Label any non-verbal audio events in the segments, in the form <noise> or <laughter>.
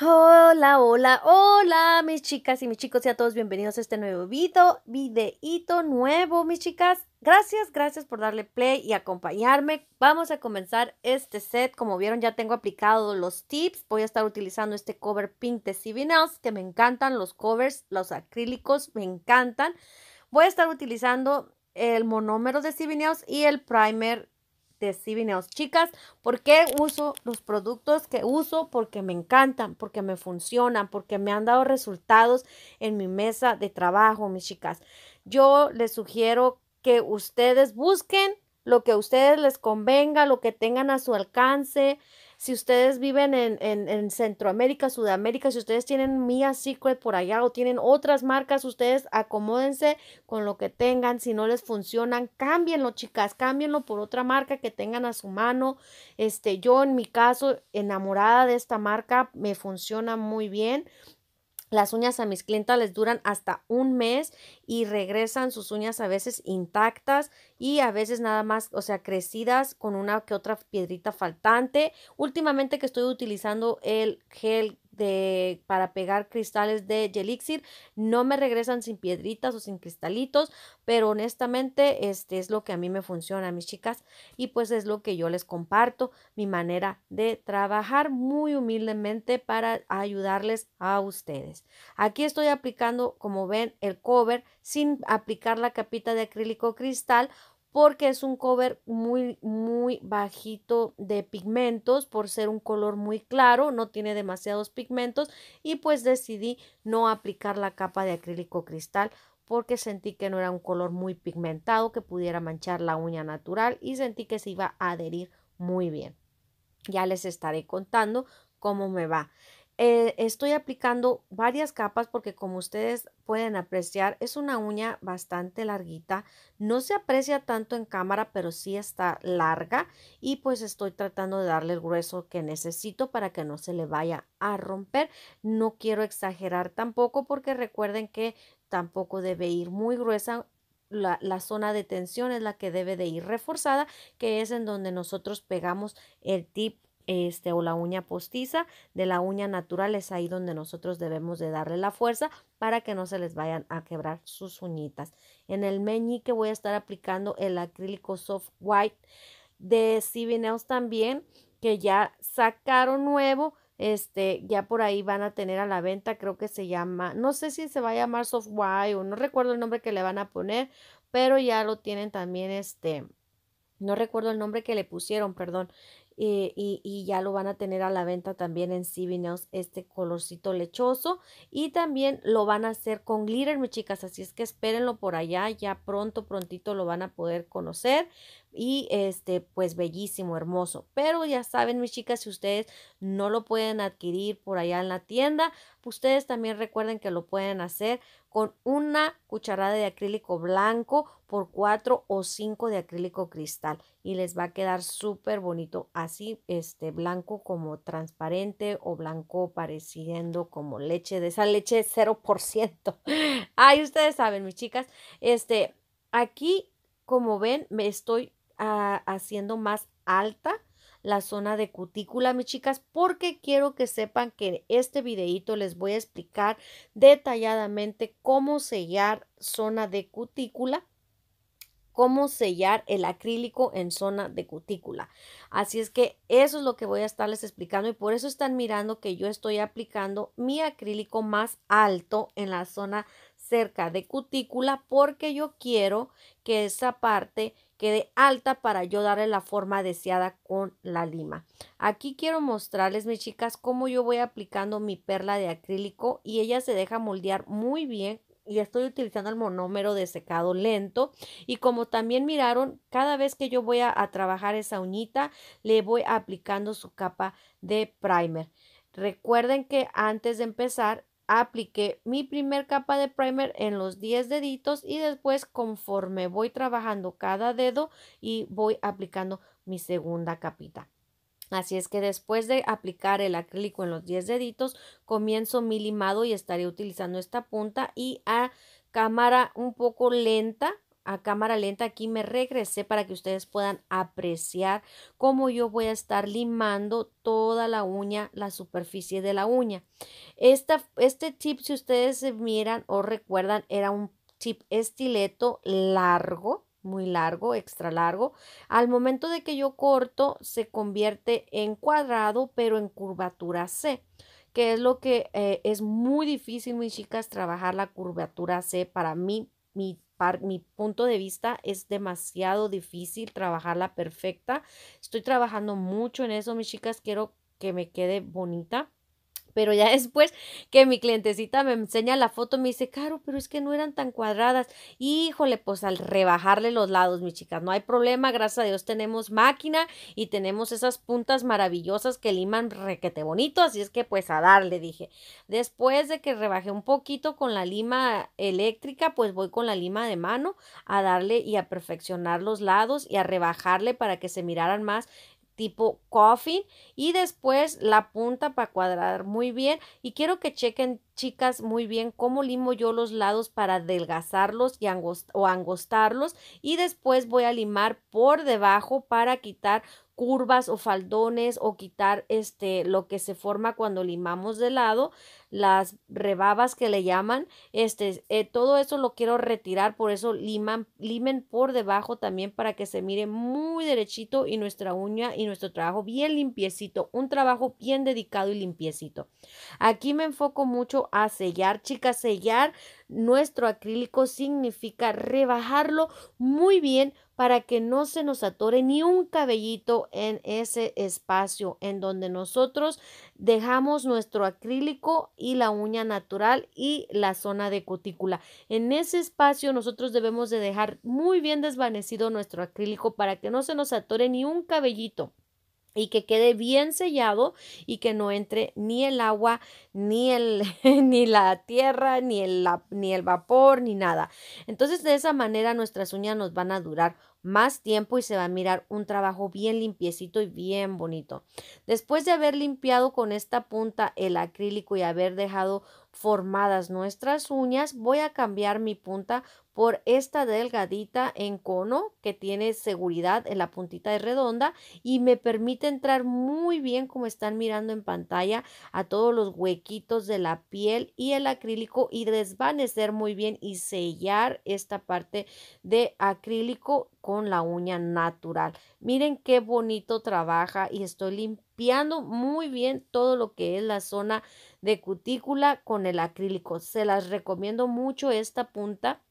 Hola, hola, hola, mis chicas y mis chicos, y a todos bienvenidos a este nuevo video, videito nuevo, mis chicas. Gracias, gracias por darle play y acompañarme. Vamos a comenzar este set. Como vieron, ya tengo aplicado los tips. Voy a estar utilizando este cover pink de CB que me encantan los covers, los acrílicos, me encantan. Voy a estar utilizando el monómero de CB y el primer de Chicas, ¿por qué uso los productos que uso? Porque me encantan, porque me funcionan, porque me han dado resultados en mi mesa de trabajo, mis chicas. Yo les sugiero que ustedes busquen lo que a ustedes les convenga, lo que tengan a su alcance, si ustedes viven en, Centroamérica, Sudamérica, si ustedes tienen Mia Secret por allá o tienen otras marcas, ustedes acomódense con lo que tengan. Si no les funcionan, cámbienlo, chicas, cámbienlo por otra marca que tengan a su mano. Este, yo en mi caso, enamorada de esta marca, me funciona muy bien. Las uñas a mis clientas les duran hasta un mes y regresan sus uñas a veces intactas y a veces nada más, o sea, crecidas con una que otra piedrita faltante. Últimamente que estoy utilizando el gel de, para pegar cristales de Elixir. No me regresan sin piedritas o sin cristalitos, pero honestamente este es lo que a mí me funciona, mis chicas, y pues es lo que yo les comparto, mi manera de trabajar muy humildemente para ayudarles a ustedes. Aquí estoy aplicando, como ven, el cover sin aplicar la capita de acrílico cristal porque es un cover muy, muy bajito de pigmentos, por ser un color muy claro, no tiene demasiados pigmentos y pues decidí no aplicar la capa de acrílico cristal porque sentí que no era un color muy pigmentado que pudiera manchar la uña natural y sentí que se iba a adherir muy bien. Ya les estaré contando cómo me va. Eh, estoy aplicando varias capas porque como ustedes pueden apreciar es una uña bastante larguita. No se aprecia tanto en cámara pero sí está larga y pues estoy tratando de darle el grueso que necesito para que no se le vaya a romper. No quiero exagerar tampoco porque recuerden que tampoco debe ir muy gruesa la, la, zona de tensión es la que debe de ir reforzada, que es en donde nosotros pegamos el tip este, o la uña postiza de la uña natural es ahí donde nosotros debemos de darle la fuerza para que no se les vayan a quebrar sus uñitas. En el meñique voy a estar aplicando el acrílico soft white de sibineos también que ya sacaron nuevo este ya por ahí van a tener a la venta creo que se llama no sé si se va a llamar soft white o no recuerdo el nombre que le van a poner pero ya lo tienen también este no recuerdo el nombre que le pusieron, perdón, eh, y, ya lo van a tener a la venta también en Cibineos este colorcito lechoso y también lo van a hacer con glitter mis chicas así es que espérenlo por allá ya pronto prontito lo van a poder conocer y este pues bellísimo hermoso pero ya saben mis chicas si ustedes no lo pueden adquirir por allá en la tienda Ustedes también recuerden que lo pueden hacer con una cucharada de acrílico blanco por 4 o 5 de acrílico cristal y les va a quedar súper bonito así este blanco como transparente o blanco pareciendo como leche de esa leche 0%. <laughs> Ahí ustedes saben, mis chicas, este aquí como ven me estoy ah, haciendo más alta la zona de cutícula, mis chicas, porque quiero que sepan que este videito les voy a explicar detalladamente cómo sellar zona de cutícula cómo sellar el acrílico en zona de cutícula. Así es que eso es lo que voy a estarles explicando y por eso están mirando que yo estoy aplicando mi acrílico más alto en la zona cerca de cutícula porque yo quiero que esa parte quede alta para yo darle la forma deseada con la lima. Aquí quiero mostrarles, mis chicas, cómo yo voy aplicando mi perla de acrílico y ella se deja moldear muy bien y estoy utilizando el monómero de secado lento y como también miraron cada vez que yo voy a, a, trabajar esa uñita le voy aplicando su capa de primer recuerden que antes de empezar apliqué mi primer capa de primer en los 10 deditos y después conforme voy trabajando cada dedo y voy aplicando mi segunda capita. Así es que después de aplicar el acrílico en los 10 deditos, comienzo mi limado y estaré utilizando esta punta y a cámara un poco lenta a cámara lenta aquí me regresé para que ustedes puedan apreciar cómo yo voy a estar limando toda la uña, la superficie de la uña. Esta, este tip, si ustedes se miran o recuerdan, era un tip estileto largo, muy largo, extra largo. Al momento de que yo corto, se convierte en cuadrado, pero en curvatura C que es lo que eh, es muy difícil, mis chicas, trabajar la curvatura C para mí, mi mi punto de vista, es demasiado difícil trabajarla perfecta. Estoy trabajando mucho en eso, mis chicas. Quiero que me quede bonita. Pero ya <laughs> después que mi clientecita me enseña la foto, me dice, Caro, pero es que no eran tan cuadradas. Híjole, pues al rebajarle los lados, mis chicas, no hay problema. Gracias a Dios tenemos máquina y tenemos esas puntas maravillosas que liman requete bonito. Así es que pues a darle, dije. Después de que rebajé un poquito con la lima eléctrica, pues voy con la lima de mano a darle y a perfeccionar los lados y a rebajarle para que se miraran más tipo coffin y después la punta para cuadrar muy bien y quiero que chequen chicas muy bien cómo limo yo los lados para adelgazarlos y o angostarlos y después voy a limar por debajo para quitar curvas o faldones o quitar este lo que se forma cuando limamos de lado las rebabas que le llaman este eh, todo eso lo quiero retirar por eso liman limen por debajo también para que se mire muy derechito y nuestra uña y nuestro trabajo bien limpiecito un trabajo bien dedicado y limpiecito aquí me enfoco mucho a sellar chicas sellar nuestro acrílico significa rebajarlo muy bien para que no se nos atore ni un cabellito en ese espacio en donde nosotros dejamos nuestro acrílico y la uña natural y la zona de cutícula. En ese espacio nosotros debemos de dejar muy bien desvanecido nuestro acrílico para que no se nos atore ni un cabellito y que quede bien sellado y que no entre ni el agua, ni, el, <laughs> ni la tierra, ni el, ni el vapor, ni nada. Entonces de esa manera nuestras uñas nos van a durar más tiempo y se va a mirar un trabajo bien limpiecito y bien bonito. Después de haber limpiado con esta punta el acrílico y haber dejado formadas nuestras uñas, voy a cambiar mi punta por esta delgadita en cono que tiene seguridad en la puntita de redonda y me permite entrar muy bien como están mirando en pantalla a todos los huequitos de la piel y el acrílico y desvanecer muy bien y sellar esta parte de acrílico con la uña natural. Miren qué bonito trabaja y estoy limpiando piando muy bien todo lo que es la zona de cutícula con el acrílico. Se las recomiendo mucho esta punta.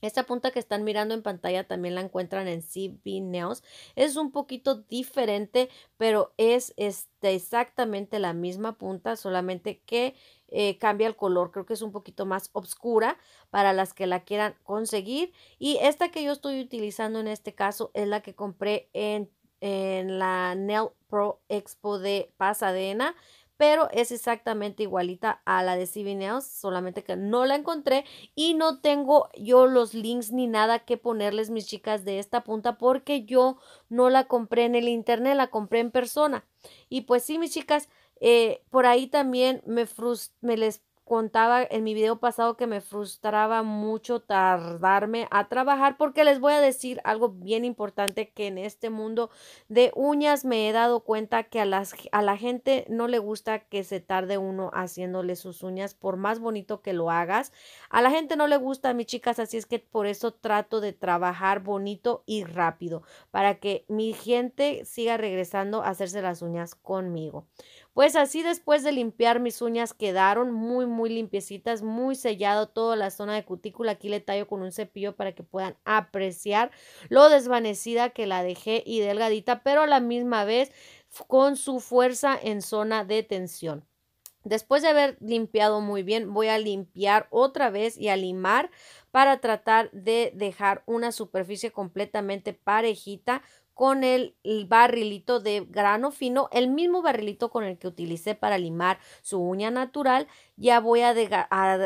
Esta punta que están mirando en pantalla también la encuentran en CB Nails. Es un poquito diferente, pero es este, exactamente la misma punta, solamente que eh, cambia el color. Creo que es un poquito más oscura para las que la quieran conseguir. Y esta que yo estoy utilizando en este caso es la que compré en en la Nail Pro Expo de Pasadena, pero es exactamente igualita a la de CB Nails, solamente que no la encontré y no tengo yo los links ni nada que ponerles mis chicas de esta punta porque yo no la compré en el internet, la compré en persona. Y pues sí, mis chicas, eh, por ahí también me, me les contaba en mi video pasado que me frustraba mucho tardarme a trabajar porque les voy a decir algo bien importante que en este mundo de uñas me he dado cuenta que a, las, a la gente no le gusta que se tarde uno haciéndole sus uñas por más bonito que lo hagas. A la gente no le gusta, mis chicas, así es que por eso trato de trabajar bonito y rápido para que mi gente siga regresando a hacerse las uñas conmigo. Pues así después de limpiar mis uñas quedaron muy muy muy limpiecitas, muy sellado toda la zona de cutícula. Aquí le tallo con un cepillo para que puedan apreciar lo desvanecida que la dejé y delgadita, pero a la misma vez con su fuerza en zona de tensión. Después de haber limpiado muy bien, voy a limpiar otra vez y a limar para tratar de dejar una superficie completamente parejita con el, barrilito de grano fino, el mismo barrilito con el que utilicé para limar su uña natural. Ya voy a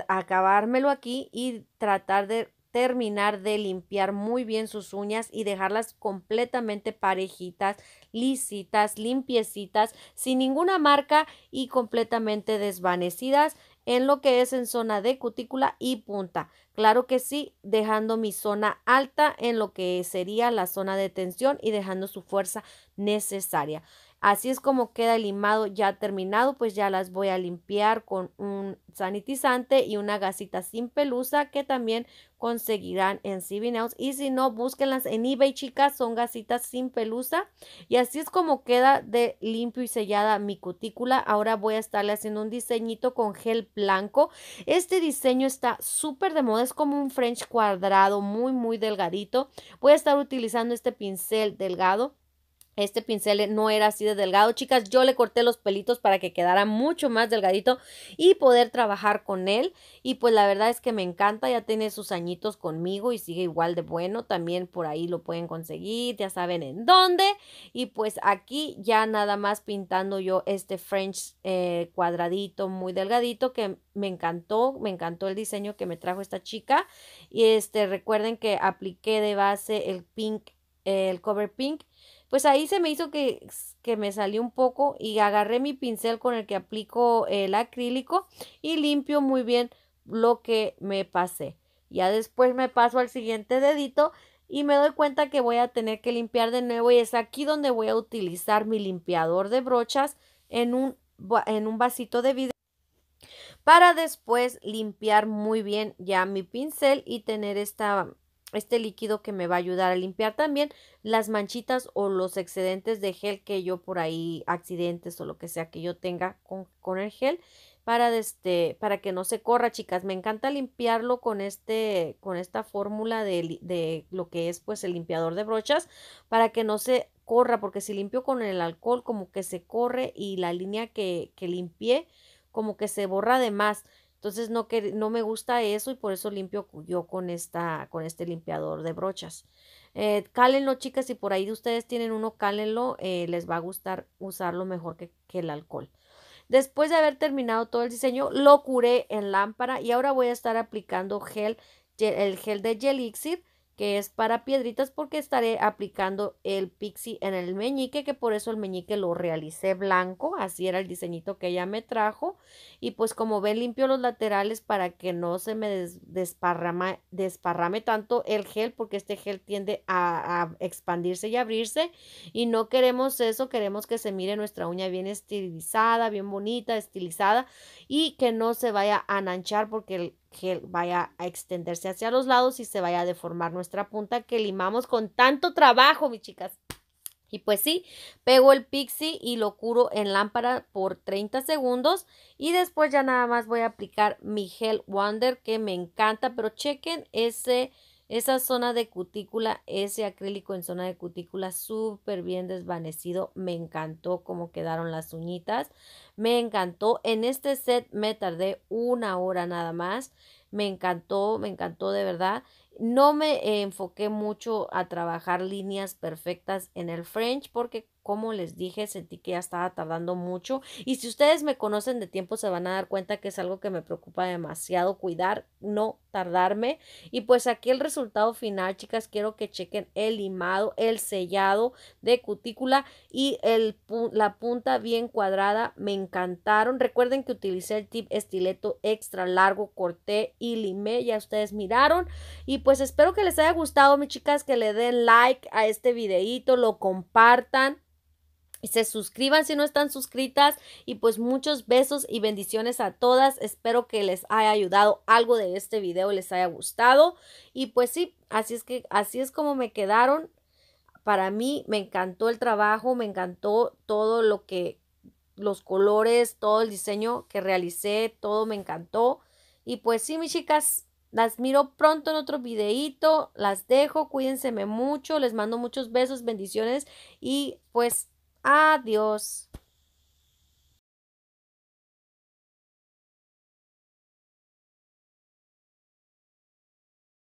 acabármelo aquí y tratar de terminar de limpiar muy bien sus uñas y dejarlas completamente parejitas, lisitas, limpiecitas, sin ninguna marca y completamente desvanecidas en lo que es en zona de cutícula y punta. Claro que sí, dejando mi zona alta en lo que sería la zona de tensión y dejando su fuerza necesaria. Así es como queda el limado ya terminado, pues ya las voy a limpiar con un sanitizante y una gasita sin pelusa que también conseguirán en Nails. Y si no, búsquenlas en eBay, chicas, son gasitas sin pelusa. Y así es como queda de limpio y sellada mi cutícula. Ahora voy a estarle haciendo un diseñito con gel blanco. Este diseño está súper de moda, es como un French cuadrado, muy, muy delgadito. Voy a estar utilizando este pincel delgado este pincel no era así de delgado, chicas. Yo le corté los pelitos para que quedara mucho más delgadito y poder trabajar con él. Y pues la verdad es que me encanta, ya tiene sus añitos conmigo y sigue igual de bueno. También por ahí lo pueden conseguir, ya saben en dónde. Y pues aquí ya nada más pintando yo este French eh, cuadradito muy delgadito que me encantó, me encantó el diseño que me trajo esta chica. Y este, recuerden que apliqué de base el pink, el cover pink pues ahí se me hizo que, me salió un poco y agarré mi pincel con el que aplico el acrílico y limpio muy bien lo que me pasé. Ya después me paso al siguiente dedito y me doy cuenta que voy a tener que limpiar de nuevo y es aquí donde voy a utilizar mi limpiador de brochas en un, en un vasito de vidrio para después limpiar muy bien ya mi pincel y tener esta este líquido que me va a ayudar a limpiar también las manchitas o los excedentes de gel que yo por ahí, accidentes o lo que sea que yo tenga con, el gel para, este, para que no se corra, chicas. Me encanta limpiarlo con, este, con esta fórmula de, lo que es pues el limpiador de brochas para que no se corra, porque si limpio con el alcohol como que se corre y la línea que, que limpié como que se borra de más. Entonces no, que, no me gusta eso y por eso limpio yo con, esta, con este limpiador de brochas. Eh, cálenlo chicas, si por ahí ustedes tienen uno, cálenlo, eh, les va a gustar usarlo mejor que, el alcohol. Después de haber terminado todo el diseño, lo curé en lámpara y ahora voy a estar aplicando gel, el gel de Gelixir que es para piedritas porque estaré aplicando el pixie en el meñique, que por eso el meñique lo realicé blanco, así era el diseñito que ella me trajo. Y pues como ven limpio los laterales para que no se me desparrame tanto el gel, porque este gel tiende a, a expandirse y abrirse. Y no queremos eso, queremos que se mire nuestra uña bien estilizada, bien bonita, estilizada, y que no se vaya a ananchar porque el que vaya a extenderse hacia los lados y se vaya a deformar nuestra punta que limamos con tanto trabajo, mis chicas. Y pues sí, pego el pixie y lo curo en lámpara por 30 segundos y después ya nada más voy a aplicar mi gel Wonder que me encanta, pero chequen ese esa zona de cutícula, ese acrílico en zona de cutícula súper bien desvanecido. Me encantó cómo quedaron las uñitas. Me encantó. En este set me tardé una hora nada más. Me encantó, me encantó de verdad. No me enfoqué mucho a trabajar líneas perfectas en el French porque como les dije, sentí que ya estaba tardando mucho. Y si ustedes me conocen de tiempo, se van a dar cuenta que es algo que me preocupa demasiado cuidar. No tardarme. Y pues aquí el resultado final, chicas, quiero que chequen el limado, el sellado de cutícula y el, la punta bien cuadrada. Me encantaron. Recuerden que utilicé el tip estileto extra largo, corté y limé. Ya ustedes miraron. Y pues espero que les haya gustado, mis chicas, que le den like a este videito, lo compartan se suscriban si no están suscritas y pues muchos besos y bendiciones a todas. Espero que les haya ayudado algo de este video, les haya gustado y pues sí, así es que así es como me quedaron. Para mí me encantó el trabajo, me encantó todo lo que los colores, todo el diseño que realicé, todo me encantó. Y pues sí, mis chicas, las miro pronto en otro videito, las dejo, cuídense mucho, les mando muchos besos, bendiciones y pues Adiós.